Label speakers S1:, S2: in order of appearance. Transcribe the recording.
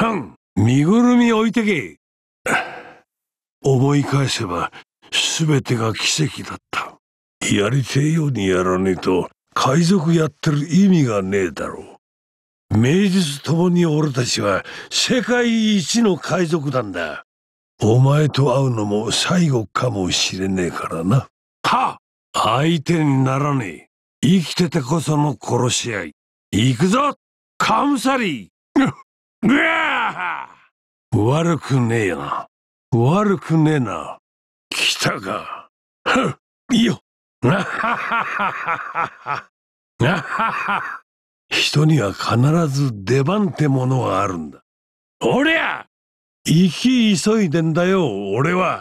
S1: ハン身ぐるみ置いてけ思い返せば全てが奇跡だったやりてえようにやらねえと海賊やってる意味がねえだろう名実ともに俺たちは世界一の海賊団だお前と会うのも最後かもしれねえからなは相手にならねえ生きててこその殺し合い行くぞカムサリー悪くねえな。悪くねえな。来たか。はっ、よ。なは
S2: ははは。
S1: 人には必ず出番ってものがあるんだ。おりゃ行き急いでんだよ、俺は。